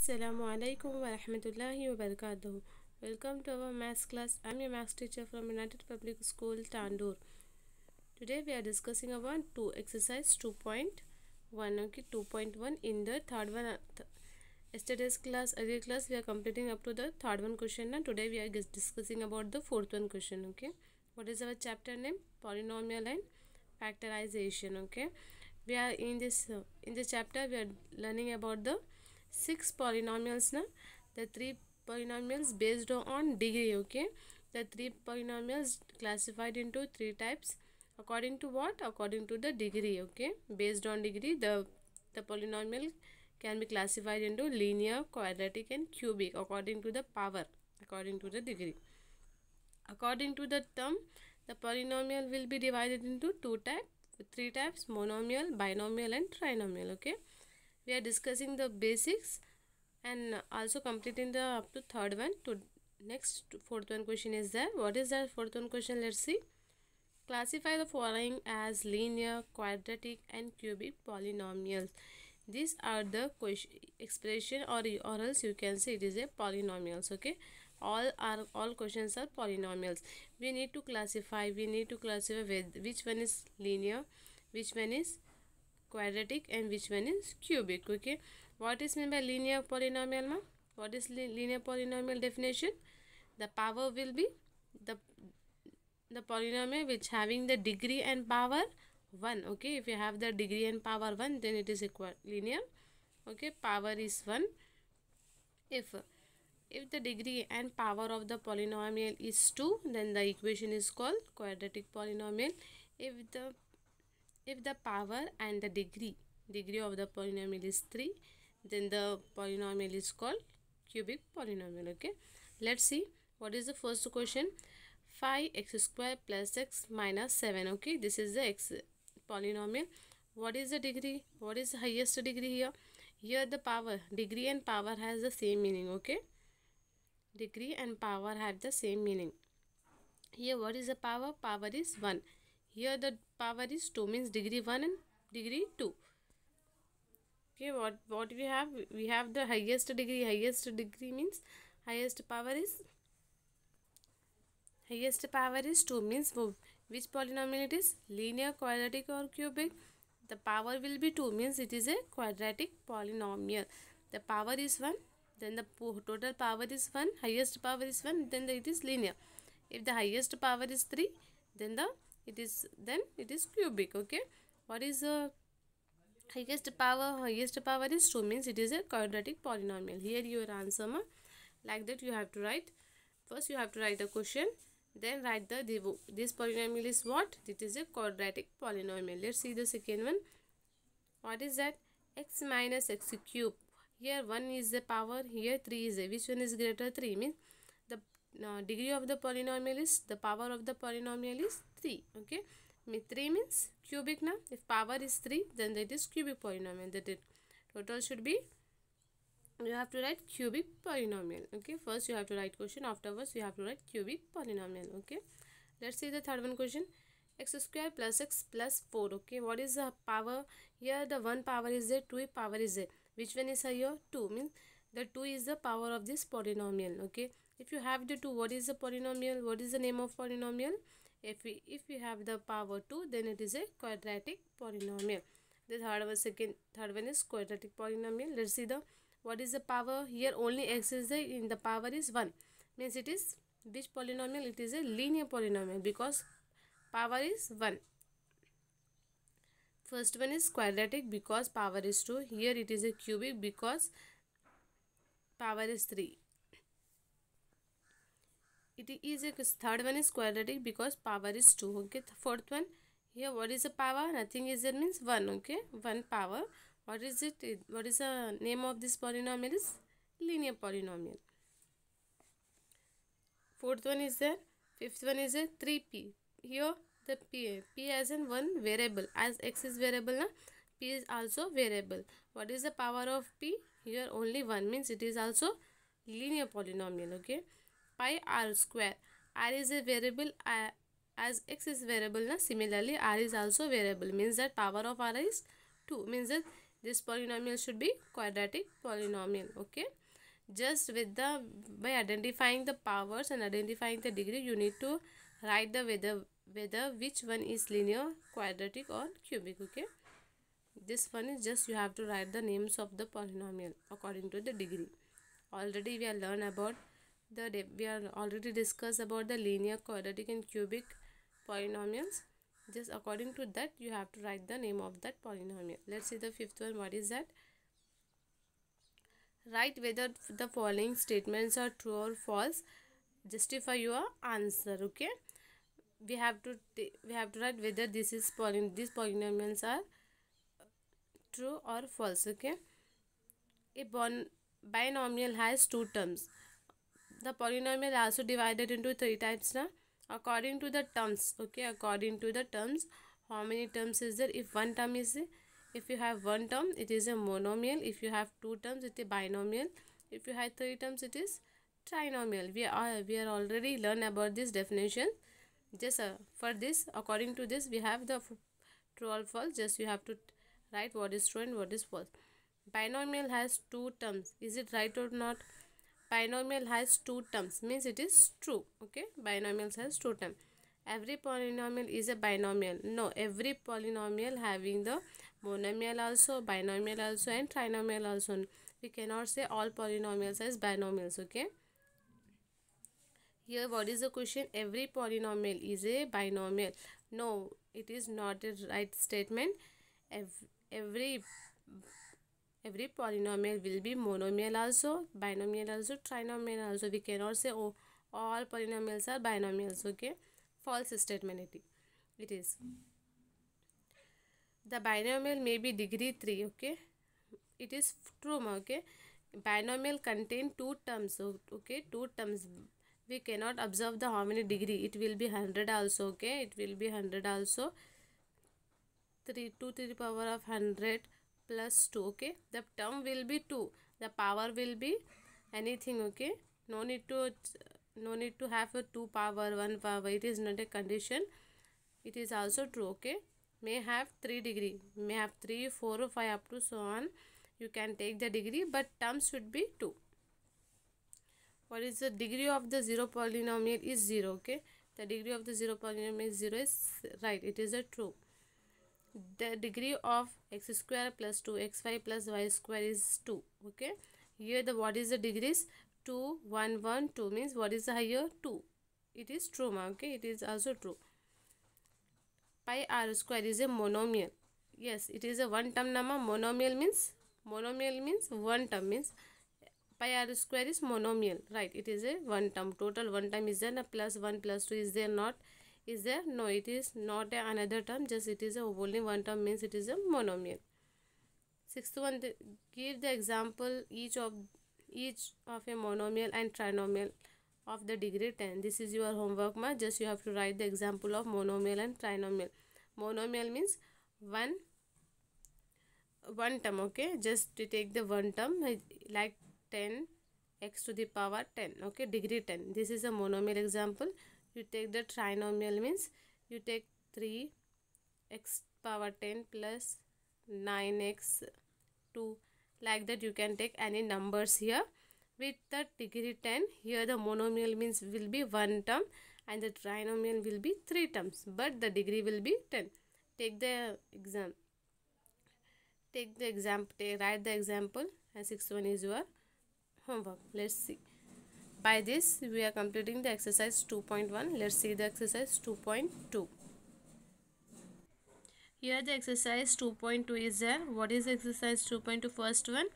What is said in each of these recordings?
Assalamu alaikum wa rahmatullahi wa barakatuh. Welcome to our maths class. I'm your maths teacher from United Public School Tandoor. Today we are discussing about two exercise 2.1 okay 2.1 in the third one uh, th yesterday's class earlier class we are completing up to the third one question and today we are discussing about the fourth one question okay what is our chapter name polynomial and factorization okay we are in this uh, in this chapter we are learning about the six polynomials now the three polynomials based on degree okay the three polynomials classified into three types according to what according to the degree okay based on degree the the polynomial can be classified into linear quadratic and cubic according to the power according to the degree according to the term the polynomial will be divided into two types three types monomial binomial and trinomial okay we are discussing the basics and also completing the up to third one to next fourth one question is there what is that fourth one question let's see classify the following as linear quadratic and cubic polynomials these are the question expression or or else you can say it is a polynomials okay all are all questions are polynomials we need to classify we need to classify with which one is linear which one is quadratic and which one is cubic okay what is meant by linear polynomial ma? what is li linear polynomial definition the power will be the the polynomial which having the degree and power 1 okay if you have the degree and power 1 then it is equal linear okay power is 1 if if the degree and power of the polynomial is 2 then the equation is called quadratic polynomial if the if the power and the degree, degree of the polynomial is 3, then the polynomial is called cubic polynomial, okay. Let's see what is the first question. 5 x square plus x minus 7, okay. This is the x polynomial. What is the degree? What is the highest degree here? Here the power, degree and power has the same meaning, okay. Degree and power have the same meaning. Here what is the power? Power is 1. Here the power is 2 means degree 1 and degree 2 okay what what we have we have the highest degree highest degree means highest power is highest power is 2 means which polynomial it is linear quadratic or cubic the power will be 2 means it is a quadratic polynomial the power is 1 then the total power is 1 highest power is 1 then it is linear if the highest power is 3 then the it is then it is cubic okay what is the highest power highest power is 2 means it is a quadratic polynomial here your answer ma. like that you have to write first you have to write the question then write the this polynomial is what it is a quadratic polynomial let's see the second one what is that x minus x cube here 1 is the power here 3 is a which one is greater 3 means the uh, degree of the polynomial is the power of the polynomial is 3 okay 3 means cubic now if power is 3 then that is cubic polynomial that it total should be you have to write cubic polynomial okay first you have to write question afterwards you have to write cubic polynomial okay let's see the third one question x square plus x plus 4 okay what is the power here the 1 power is there 2 power is there which one is here 2 means the 2 is the power of this polynomial okay if you have the 2 what is the polynomial what is the name of polynomial if we, if we have the power 2, then it is a quadratic polynomial. The third one, second, third one is quadratic polynomial. Let's see the what is the power here only x is the in the power is 1 means it is which polynomial it is a linear polynomial because power is 1 first one is quadratic because power is 2 here it is a cubic because power is 3 it is a third one is quadratic because power is 2 okay the fourth one here what is the power nothing is there means 1 okay 1 power what is it what is the name of this polynomial is linear polynomial fourth one is there fifth one is a 3p here the p p as in one variable as x is variable na p is also variable what is the power of p here only 1 means it is also linear polynomial okay pi r square. r is a variable uh, as x is variable. Na? Similarly, r is also variable means that power of r is 2 means that this polynomial should be quadratic polynomial. Okay. Just with the by identifying the powers and identifying the degree you need to write the whether whether which one is linear, quadratic or cubic. Okay this one is just you have to write the names of the polynomial according to the degree already we have learned about the we are already discussed about the linear quadratic and cubic polynomials just according to that you have to write the name of that polynomial let's see the fifth one what is that write whether the following statements are true or false justify your answer okay we have to we have to write whether this is polyn these polynomials are true or false okay a bon binomial has two terms the polynomial also divided into three types now according to the terms okay according to the terms how many terms is there if one term is if you have one term it is a monomial if you have two terms it is binomial if you have three terms it is trinomial we are we are already learn about this definition just uh, for this according to this we have the true or false just you have to write what is true and what is false binomial has two terms is it right or not binomial has two terms means it is true okay binomials has two terms every polynomial is a binomial no every polynomial having the monomial also binomial also and trinomial also we cannot say all polynomials as binomials okay here what is the question every polynomial is a binomial no it is not a right statement every, every every polynomial will be monomial also binomial also trinomial also we cannot say oh all polynomials are binomials okay false statement it is the binomial may be degree 3 okay it is true okay binomial contain two terms okay two terms we cannot observe the how many degree it will be 100 also okay it will be 100 also 3 2 to power of 100 plus 2 okay the term will be 2 the power will be anything okay no need to no need to have a 2 power 1 power it is not a condition it is also true okay may have 3 degree may have 3 4 5 up to so on you can take the degree but term should be 2 what is the degree of the zero polynomial is 0 okay the degree of the zero polynomial is 0 is right it is a true the degree of x square plus 2xy plus y square is 2 okay here the what is the degrees 2 1 1 2 means what is the higher 2 it is true okay it is also true pi r square is a monomial yes it is a one term number monomial means monomial means one term means pi r square is monomial right it is a one term total one term is there plus one plus two is there not is there no it is not a another term just it is a only one term means it is a monomial sixth one the, give the example each of each of a monomial and trinomial of the degree 10 this is your homework ma just you have to write the example of monomial and trinomial monomial means one one term okay just to take the one term like 10 x to the power 10 okay degree 10 this is a monomial example you take the trinomial means you take 3 x power 10 plus 9x 2 like that you can take any numbers here with the degree 10 here the monomial means will be one term and the trinomial will be three terms but the degree will be 10 take the exam take the example write the example and 6 1 is your homework let's see by this, we are completing the exercise 2.1. Let's see the exercise 2.2. Here the exercise 2.2 is there. What is exercise 2.2? First one,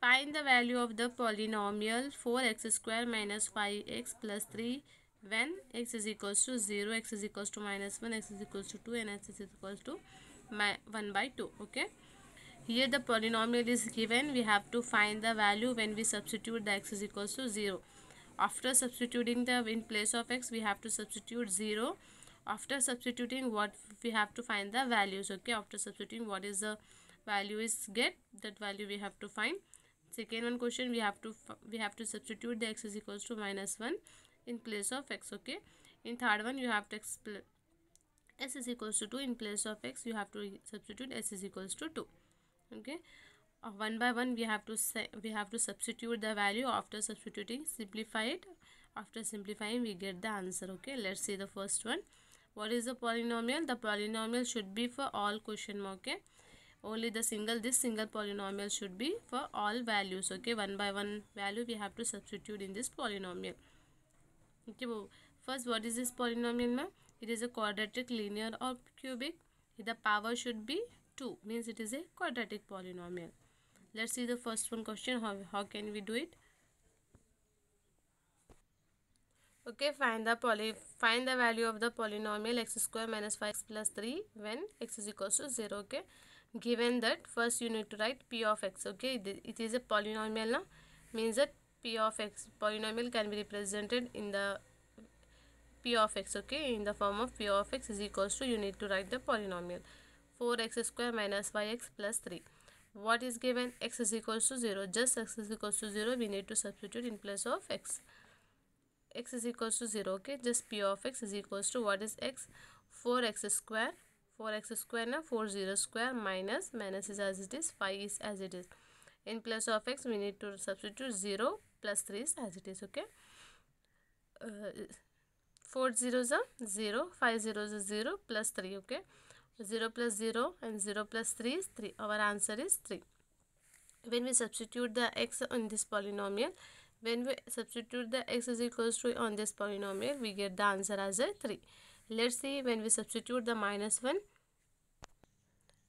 find the value of the polynomial 4x square minus 5x plus 3 when x is equals to 0, x is equals to minus 1, x is equals to 2 and x is equals to 1 by 2. Okay. Here the polynomial is given. We have to find the value when we substitute the x is equals to 0 after substituting the in place of x we have to substitute 0 after substituting what we have to find the values okay after substituting what is the value is get that value we have to find second one question we have to we have to substitute the x is equals to minus 1 in place of x okay in third one you have to explain s is equals to 2 in place of x you have to substitute s is equals to 2 okay one by one we have to say we have to substitute the value after substituting simplify it after simplifying we get the answer okay let's see the first one what is the polynomial the polynomial should be for all question okay only the single this single polynomial should be for all values okay one by one value we have to substitute in this polynomial okay first what is this polynomial ma'am it is a quadratic linear or cubic the power should be 2 means it is a quadratic polynomial let's see the first one question how, how can we do it okay find the poly find the value of the polynomial x square minus 5 plus 3 when x is equals to 0 okay given that first you need to write p of x okay it is a polynomial now means that p of x polynomial can be represented in the p of x okay in the form of p of x is equals to you need to write the polynomial 4x square minus 5x plus 3 what is given x is equals to 0 just x is equals to 0 we need to substitute in place of x x is equals to 0 okay just p of x is equals to what is x 4x square 4x square Now 4 0 square minus minus is as it is 5 is as it is in place of x we need to substitute 0 plus 3 is as it is okay uh, 4 zeros are 0 5 zeros are 0 plus 3 okay 0 plus 0 and 0 plus 3 is 3. Our answer is 3. When we substitute the x on this polynomial, when we substitute the x is equals to on this polynomial, we get the answer as a 3. Let's see when we substitute the minus 1.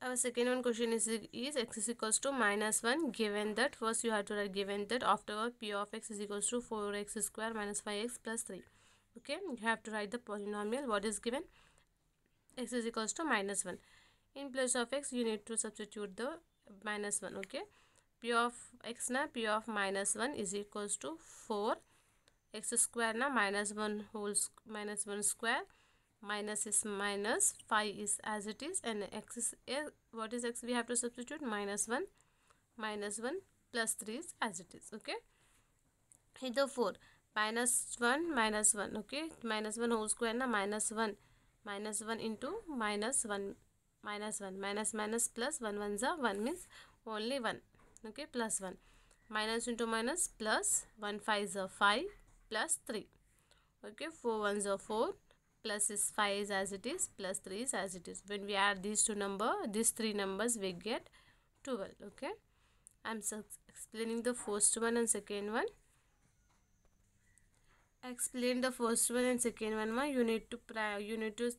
Our second one question is, is x is equals to minus 1 given that first you have to write given that after p of x is equals to 4x square minus 5x plus 3. Okay, you have to write the polynomial what is given x is equals to minus 1 in place of x you need to substitute the minus 1 okay p of x na p of minus 1 is equals to 4 x square na minus 1 whole minus 1 square minus is minus 5 is as it is and x is what is x we have to substitute minus 1 minus 1 plus 3 is as it is okay here the 4 minus 1 minus 1 okay minus 1 whole square na minus 1 minus 1 into minus 1 minus 1 minus minus plus 1 1 is 1 means only 1 okay plus 1 minus into minus plus 1 5 is 5 plus 3 okay 4 1 is 4 plus is 5 is as it is plus 3 is as it is when we add these two number these three numbers we get 12 okay i'm explaining the first one and second one Explain the first one and second one. Ma. You need to you need to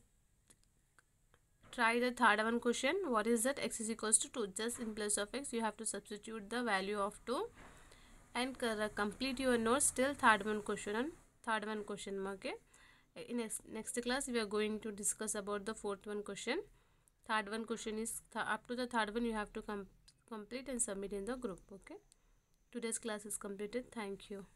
try the third one question. What is that? X is equals to 2. Just in place of x, you have to substitute the value of 2 and uh, complete your notes till third one question and third one question. Ma. Okay. In next, next class, we are going to discuss about the fourth one question. Third one question is th up to the third one. You have to com complete and submit in the group. Okay. Today's class is completed. Thank you.